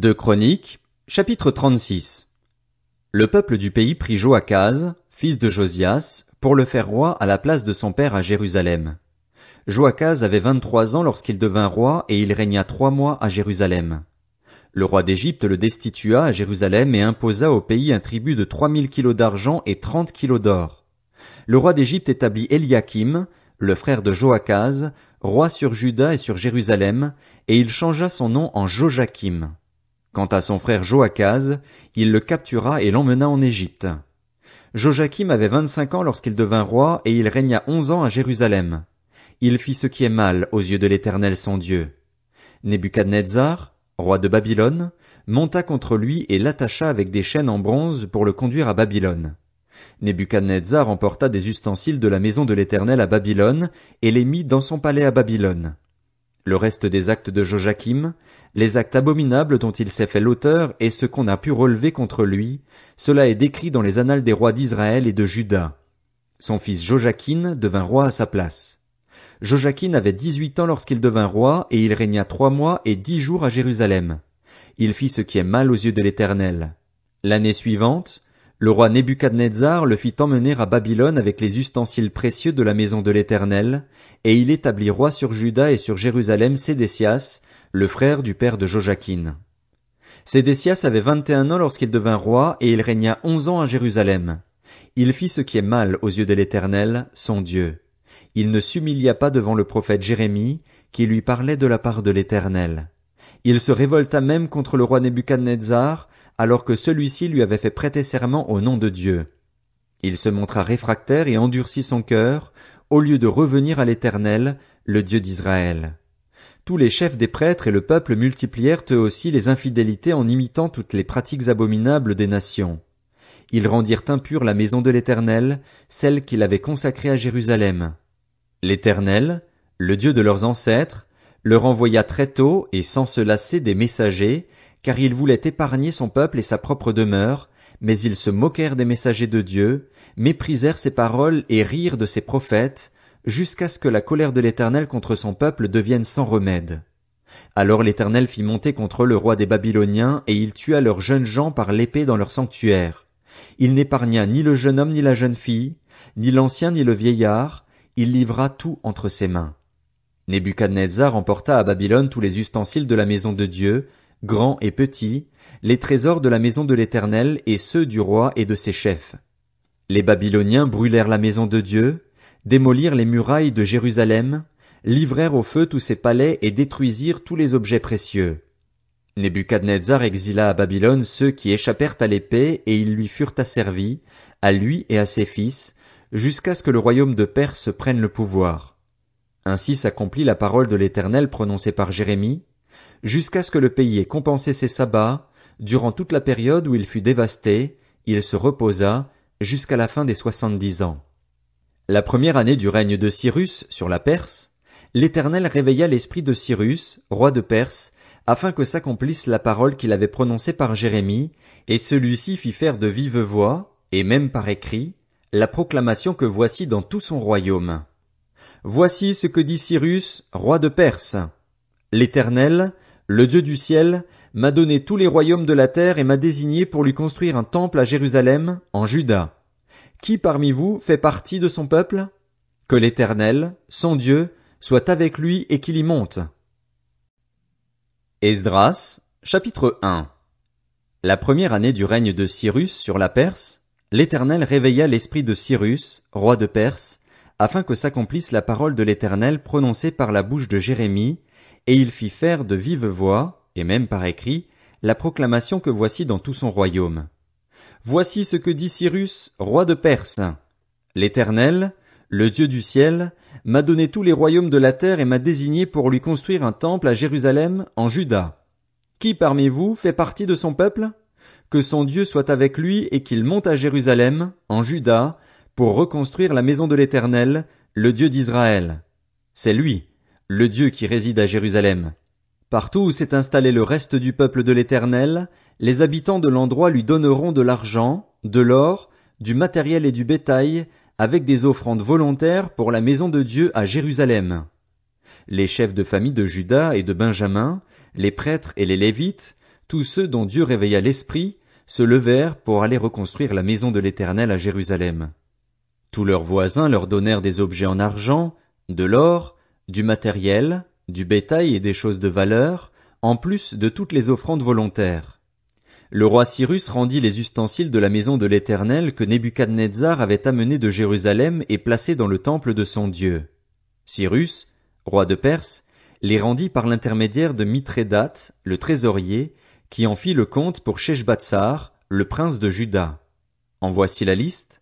2 Chroniques, chapitre 36 Le peuple du pays prit Joachaz, fils de Josias, pour le faire roi à la place de son père à Jérusalem. Joachaz avait vingt-trois ans lorsqu'il devint roi et il régna trois mois à Jérusalem. Le roi d'Égypte le destitua à Jérusalem et imposa au pays un tribut de trois mille kilos d'argent et trente kilos d'or. Le roi d'Égypte établit Eliakim, le frère de Joachaz, roi sur Juda et sur Jérusalem, et il changea son nom en Joachim. Quant à son frère Joachaz, il le captura et l'emmena en Égypte. Joachim avait vingt-cinq ans lorsqu'il devint roi et il régna onze ans à Jérusalem. Il fit ce qui est mal aux yeux de l'Éternel son Dieu. Nebuchadnezzar, roi de Babylone, monta contre lui et l'attacha avec des chaînes en bronze pour le conduire à Babylone. Nebuchadnezzar emporta des ustensiles de la maison de l'Éternel à Babylone et les mit dans son palais à Babylone le reste des actes de Joachim, les actes abominables dont il s'est fait l'auteur et ce qu'on a pu relever contre lui, cela est décrit dans les annales des rois d'Israël et de Juda. Son fils Joachim devint roi à sa place. Joachim avait dix-huit ans lorsqu'il devint roi et il régna trois mois et dix jours à Jérusalem. Il fit ce qui est mal aux yeux de l'Éternel. L'année suivante, le roi Nebuchadnezzar le fit emmener à Babylone avec les ustensiles précieux de la maison de l'Éternel, et il établit roi sur Juda et sur Jérusalem Sédécias, le frère du père de Joachim. Sédécias avait vingt-et-un ans lorsqu'il devint roi, et il régna onze ans à Jérusalem. Il fit ce qui est mal aux yeux de l'Éternel, son Dieu. Il ne s'humilia pas devant le prophète Jérémie, qui lui parlait de la part de l'Éternel. Il se révolta même contre le roi Nebuchadnezzar, alors que celui-ci lui avait fait prêter serment au nom de Dieu. Il se montra réfractaire et endurcit son cœur, au lieu de revenir à l'Éternel, le Dieu d'Israël. Tous les chefs des prêtres et le peuple multiplièrent eux aussi les infidélités en imitant toutes les pratiques abominables des nations. Ils rendirent impure la maison de l'Éternel, celle qu'il avait consacrée à Jérusalem. L'Éternel, le Dieu de leurs ancêtres, leur envoya très tôt et sans se lasser des messagers, car il voulait épargner son peuple et sa propre demeure, mais ils se moquèrent des messagers de Dieu, méprisèrent ses paroles et rirent de ses prophètes, jusqu'à ce que la colère de l'Éternel contre son peuple devienne sans remède. Alors l'Éternel fit monter contre le roi des Babyloniens, et il tua leurs jeunes gens par l'épée dans leur sanctuaire. Il n'épargna ni le jeune homme ni la jeune fille, ni l'ancien ni le vieillard, il livra tout entre ses mains. Nebuchadnezzar emporta à Babylone tous les ustensiles de la maison de Dieu, grands et petits, les trésors de la maison de l'Éternel et ceux du roi et de ses chefs. Les Babyloniens brûlèrent la maison de Dieu, démolirent les murailles de Jérusalem, livrèrent au feu tous ses palais et détruisirent tous les objets précieux. Nebuchadnezzar exila à Babylone ceux qui échappèrent à l'épée et ils lui furent asservis, à lui et à ses fils, jusqu'à ce que le royaume de Perse prenne le pouvoir. Ainsi s'accomplit la parole de l'Éternel prononcée par Jérémie jusqu'à ce que le pays ait compensé ses sabbats, durant toute la période où il fut dévasté, il se reposa jusqu'à la fin des soixante-dix ans. La première année du règne de Cyrus sur la Perse, l'Éternel réveilla l'esprit de Cyrus, roi de Perse, afin que s'accomplisse la parole qu'il avait prononcée par Jérémie, et celui-ci fit faire de vive voix, et même par écrit, la proclamation que voici dans tout son royaume. Voici ce que dit Cyrus, roi de Perse. L'Éternel, le Dieu du ciel m'a donné tous les royaumes de la terre et m'a désigné pour lui construire un temple à Jérusalem, en Juda. Qui parmi vous fait partie de son peuple? Que l'Éternel, son Dieu, soit avec lui et qu'il y monte. Esdras, chapitre 1 La première année du règne de Cyrus sur la Perse, l'Éternel réveilla l'esprit de Cyrus, roi de Perse, afin que s'accomplisse la parole de l'Éternel prononcée par la bouche de Jérémie, et il fit faire de vive voix, et même par écrit, la proclamation que voici dans tout son royaume. Voici ce que dit Cyrus, roi de Perse. L'Éternel, le Dieu du ciel, m'a donné tous les royaumes de la terre et m'a désigné pour lui construire un temple à Jérusalem, en Juda. Qui parmi vous fait partie de son peuple? Que son Dieu soit avec lui et qu'il monte à Jérusalem, en Juda, pour reconstruire la maison de l'Éternel, le Dieu d'Israël. C'est lui, le Dieu qui réside à Jérusalem. Partout où s'est installé le reste du peuple de l'Éternel, les habitants de l'endroit lui donneront de l'argent, de l'or, du matériel et du bétail, avec des offrandes volontaires pour la maison de Dieu à Jérusalem. Les chefs de famille de Judas et de Benjamin, les prêtres et les Lévites, tous ceux dont Dieu réveilla l'esprit, se levèrent pour aller reconstruire la maison de l'Éternel à Jérusalem. Tous leurs voisins leur donnèrent des objets en argent, de l'or, du matériel, du bétail et des choses de valeur, en plus de toutes les offrandes volontaires. Le roi Cyrus rendit les ustensiles de la maison de l'Éternel que Nebuchadnezzar avait amenés de Jérusalem et placés dans le temple de son Dieu. Cyrus, roi de Perse, les rendit par l'intermédiaire de Mithrédate, le trésorier, qui en fit le compte pour Sheshbatsar, le prince de Juda. En voici la liste.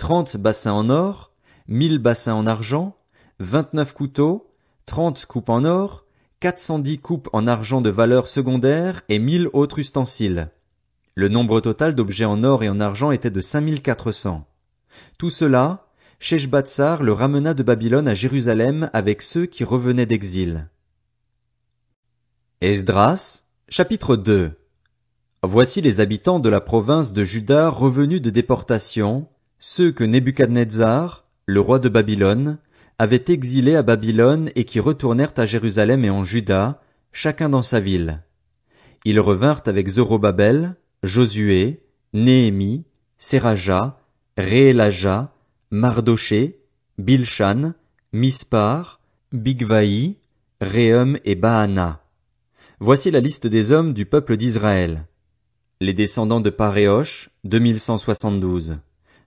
30 bassins en or, mille bassins en argent, vingt-neuf couteaux, trente coupes en or, quatre cent dix coupes en argent de valeur secondaire et mille autres ustensiles. Le nombre total d'objets en or et en argent était de 5400. Tout cela, Shechbatsar le ramena de Babylone à Jérusalem avec ceux qui revenaient d'exil. Esdras, chapitre 2 Voici les habitants de la province de Juda revenus de déportation, ceux que Nebuchadnezzar, le roi de Babylone, avait exilés à Babylone et qui retournèrent à Jérusalem et en Juda, chacun dans sa ville. Ils revinrent avec Zorobabel, Josué, Néhémie, Seraja, Réelaja, Mardoché, Bilshan, Mispar, Bigvai, Réum et Baana. Voici la liste des hommes du peuple d'Israël. Les descendants de Paréosh, 2172.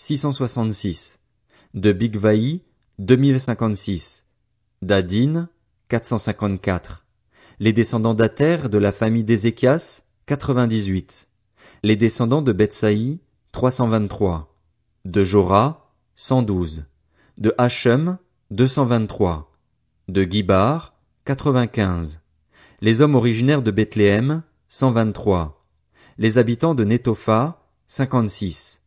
666, de Bigvaï, 2056, d'Adine, 454, les descendants d'Ater de la famille d'Ézéchias, 98, les descendants de Betsaï, 323, de Jora, 112, de Hachem, 223, de Gibar, 95, les hommes originaires de Bethléem, 123, les habitants de Netopha, 56,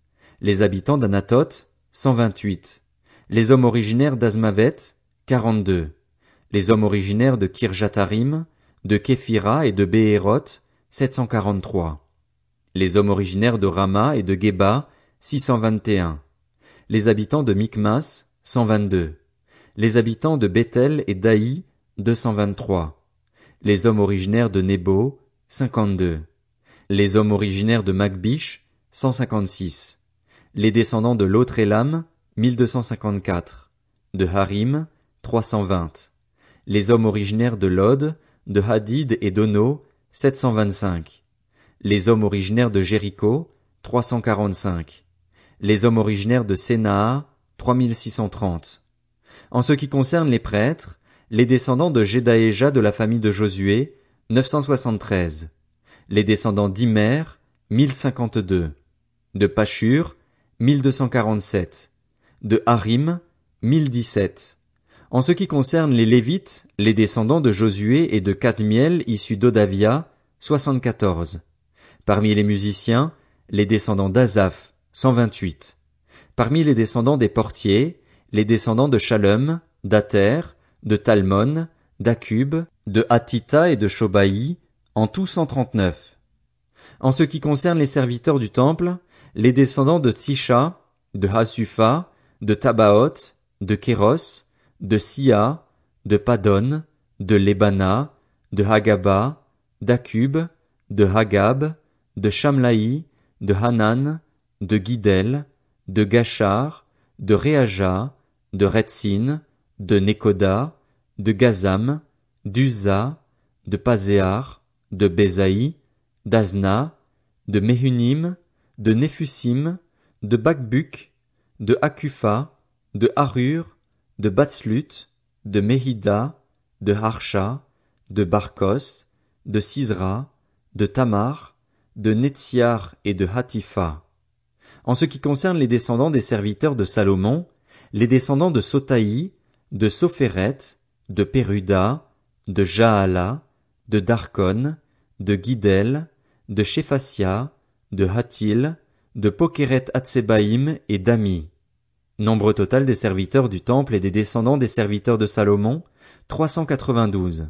les habitants d'Anatote, 128, les hommes originaires d'Azmavet, 42, les hommes originaires de Kirjatarim, de Képhira et de Béhéroth, 743, les hommes originaires de Rama et de Geba, 621, les habitants de Micmas, 122, les habitants de Bethel et d'Aï, 223, les hommes originaires de Nebo, 52, les hommes originaires de cinquante 156, les descendants de l'autre Élam, 1254. De Harim, 320. Les hommes originaires de Lod, de Hadid et d'Ono, 725. Les hommes originaires de Jéricho, 345. Les hommes originaires de Sénaa, 3630. En ce qui concerne les prêtres, les descendants de Jedaéja de la famille de Josué, 973. Les descendants d'Immer, 1052. De Pachur, 1247, de Harim, 1017. En ce qui concerne les Lévites, les descendants de Josué et de Cadmiel issus d'Odavia, 74. Parmi les musiciens, les descendants d'Azaph, 128. Parmi les descendants des portiers, les descendants de Shalom, d'Ater, de Talmon, d'Akub, de Hatita et de Shobaï, en tout 139. En ce qui concerne les serviteurs du temple, les descendants de Tsisha, de Hasufa, de Tabaoth, de Keros, de Sia, de Padon, de Lebana, de Hagaba, d'Akub, de Hagab, de Shamlaï, de Hanan, de Gidel, de Gachar, de Reaja, de Retsin, de Nekoda, de Gazam, d'Uza, de Pazéar, de Bézaï, d'Azna, de Mehunim, de Nephusim, de Bakbuk, de Akufa, de Harur, de Batslut, de Mehida, de Harsha, de Barkos, de Sisra, de Tamar, de Netziar et de Hatifa. En ce qui concerne les descendants des serviteurs de Salomon, les descendants de Sotaï, de Sopheret, de Peruda, de Jahala, de Darkon, de Guidel, de Shephasia, de Hatil, de Pokeret Atsebaïm et d'Ami. Nombre total des serviteurs du temple et des descendants des serviteurs de Salomon, 392.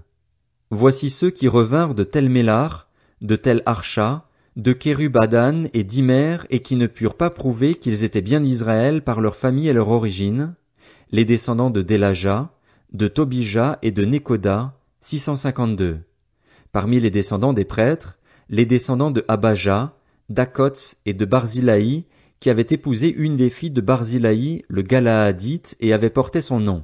Voici ceux qui revinrent de tel Mélar, de tel Archa, de Kérubadan et d'Imer et qui ne purent pas prouver qu'ils étaient bien Israël par leur famille et leur origine, les descendants de Delaja, de Tobija et de Nekoda, 652. Parmi les descendants des prêtres, les descendants de Abaja, d'Akots et de Barzilaï, qui avaient épousé une des filles de Barzilaï, le Galaadite, et avaient porté son nom.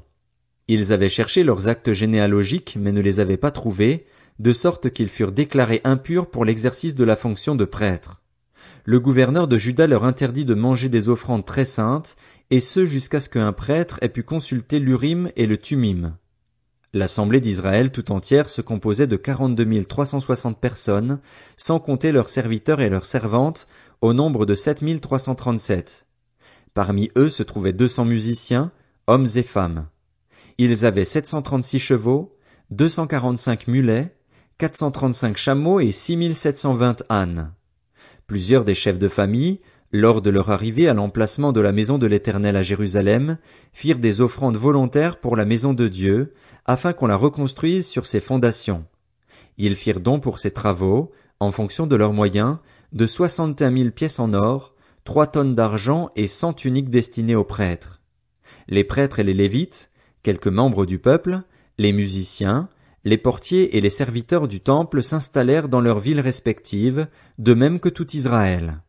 Ils avaient cherché leurs actes généalogiques, mais ne les avaient pas trouvés, de sorte qu'ils furent déclarés impurs pour l'exercice de la fonction de prêtre. Le gouverneur de Juda leur interdit de manger des offrandes très saintes, et ce jusqu'à ce qu'un prêtre ait pu consulter l'Urim et le Tumim. L'Assemblée d'Israël tout entière se composait de 42 360 personnes, sans compter leurs serviteurs et leurs servantes, au nombre de 7 337. Parmi eux se trouvaient 200 musiciens, hommes et femmes. Ils avaient 736 chevaux, 245 mulets, 435 chameaux et 6720 ânes. Plusieurs des chefs de famille, lors de leur arrivée à l'emplacement de la maison de l'Éternel à Jérusalem, firent des offrandes volontaires pour la maison de Dieu, afin qu'on la reconstruise sur ses fondations. Ils firent donc pour ces travaux, en fonction de leurs moyens, de soixante-un mille pièces en or, trois tonnes d'argent et cent tuniques destinées aux prêtres. Les prêtres et les lévites, quelques membres du peuple, les musiciens, les portiers et les serviteurs du temple s'installèrent dans leurs villes respectives, de même que tout Israël.